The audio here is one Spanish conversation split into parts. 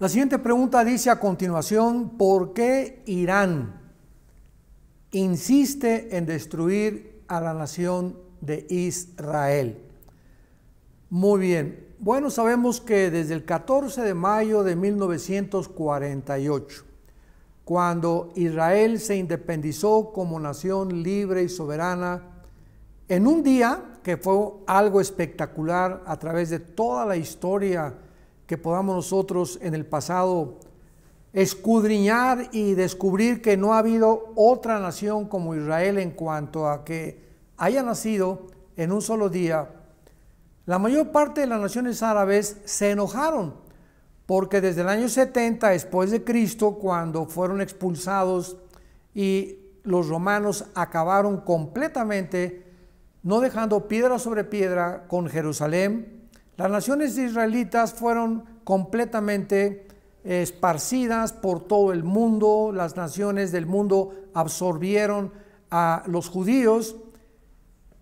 La siguiente pregunta dice a continuación, ¿por qué Irán insiste en destruir a la nación de Israel? Muy bien, bueno, sabemos que desde el 14 de mayo de 1948, cuando Israel se independizó como nación libre y soberana, en un día que fue algo espectacular a través de toda la historia que podamos nosotros en el pasado escudriñar y descubrir que no ha habido otra nación como Israel en cuanto a que haya nacido en un solo día. La mayor parte de las naciones árabes se enojaron porque desde el año 70 después de Cristo, cuando fueron expulsados y los romanos acabaron completamente, no dejando piedra sobre piedra con Jerusalén, las naciones israelitas fueron completamente esparcidas por todo el mundo, las naciones del mundo absorbieron a los judíos,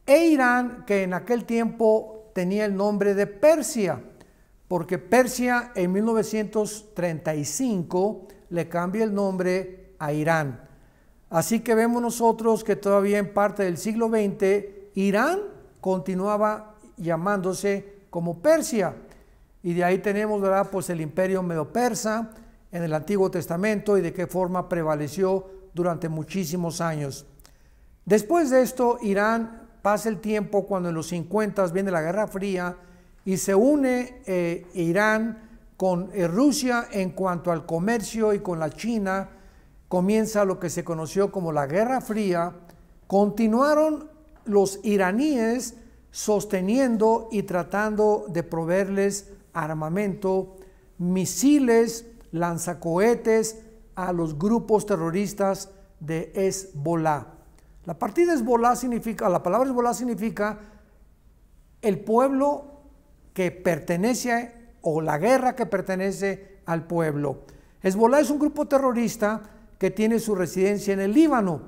e Irán, que en aquel tiempo tenía el nombre de Persia, porque Persia en 1935 le cambia el nombre a Irán. Así que vemos nosotros que todavía en parte del siglo XX, Irán continuaba llamándose como Persia. Y de ahí tenemos ¿verdad? Pues el imperio medo-persa en el Antiguo Testamento y de qué forma prevaleció durante muchísimos años. Después de esto, Irán pasa el tiempo cuando en los 50 viene la Guerra Fría y se une eh, Irán con eh, Rusia en cuanto al comercio y con la China. Comienza lo que se conoció como la Guerra Fría. Continuaron los iraníes sosteniendo y tratando de proveerles armamento, misiles, lanzacohetes a los grupos terroristas de Hezbollah. La partida Hezbollah significa, la palabra Hezbollah significa el pueblo que pertenece o la guerra que pertenece al pueblo. Hezbollah es un grupo terrorista que tiene su residencia en el Líbano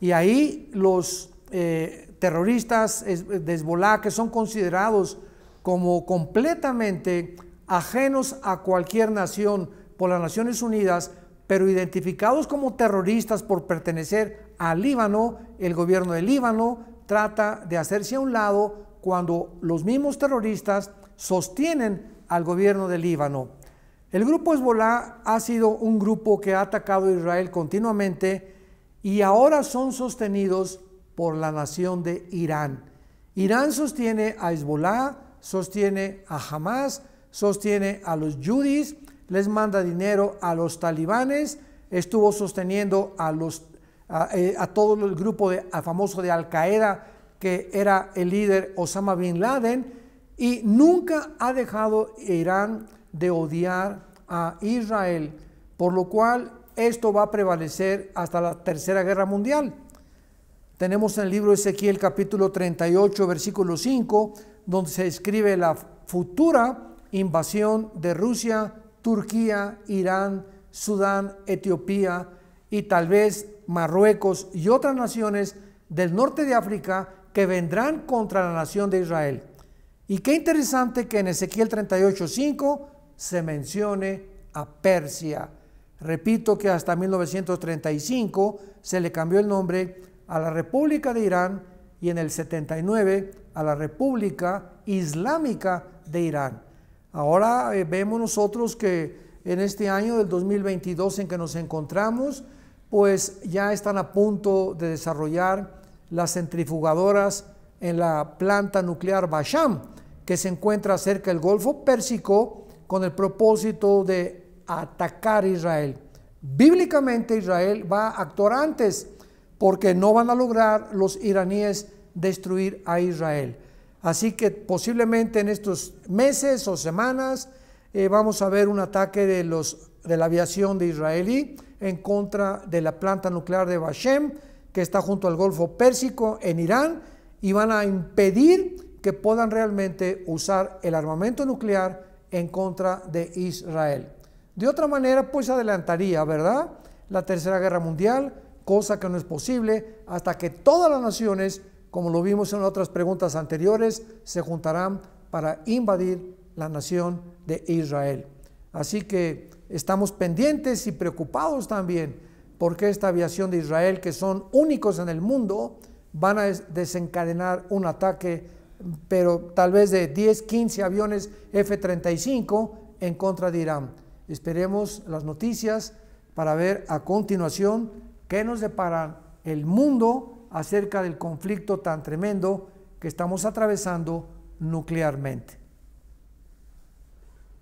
y ahí los eh, terroristas de Hezbollah que son considerados como completamente ajenos a cualquier nación por las Naciones Unidas, pero identificados como terroristas por pertenecer al Líbano, el gobierno del Líbano trata de hacerse a un lado cuando los mismos terroristas sostienen al gobierno del Líbano. El grupo Hezbollah ha sido un grupo que ha atacado a Israel continuamente y ahora son sostenidos por la nación de Irán. Irán sostiene a Hezbollah, sostiene a Hamas, sostiene a los judíos, les manda dinero a los talibanes, estuvo sosteniendo a, los, a, eh, todo el grupo de, famoso de Al Qaeda, que era el líder Osama Bin Laden, y nunca ha dejado Irán de odiar a Israel, por lo cual esto va a prevalecer hasta la Tercera Guerra Mundial. Tenemos en el libro de Ezequiel capítulo 38, versículo 5, donde se escribe la futura invasión de Rusia, Turquía, Irán, Sudán, Etiopía y tal vez Marruecos y otras naciones del norte de África que vendrán contra la nación de Israel. Y qué interesante que en Ezequiel 38:5 se mencione a Persia. Repito que hasta 1935 se le cambió el nombre a la República de Irán y en el 79 a la República Islámica de Irán. Ahora eh, vemos nosotros que en este año del 2022 en que nos encontramos, pues ya están a punto de desarrollar las centrifugadoras en la planta nuclear Basham, que se encuentra cerca del Golfo Pérsico con el propósito de atacar Israel. Bíblicamente Israel va a actuar antes porque no van a lograr los iraníes destruir a Israel. Así que posiblemente en estos meses o semanas eh, vamos a ver un ataque de, los, de la aviación de israelí en contra de la planta nuclear de Bashem, que está junto al Golfo Pérsico en Irán, y van a impedir que puedan realmente usar el armamento nuclear en contra de Israel. De otra manera, pues adelantaría, ¿verdad? La Tercera Guerra Mundial, cosa que no es posible hasta que todas las naciones, como lo vimos en otras preguntas anteriores, se juntarán para invadir la nación de Israel. Así que estamos pendientes y preocupados también porque esta aviación de Israel, que son únicos en el mundo, van a desencadenar un ataque, pero tal vez de 10, 15 aviones F-35 en contra de Irán. Esperemos las noticias para ver a continuación ¿Qué nos depara el mundo acerca del conflicto tan tremendo que estamos atravesando nuclearmente?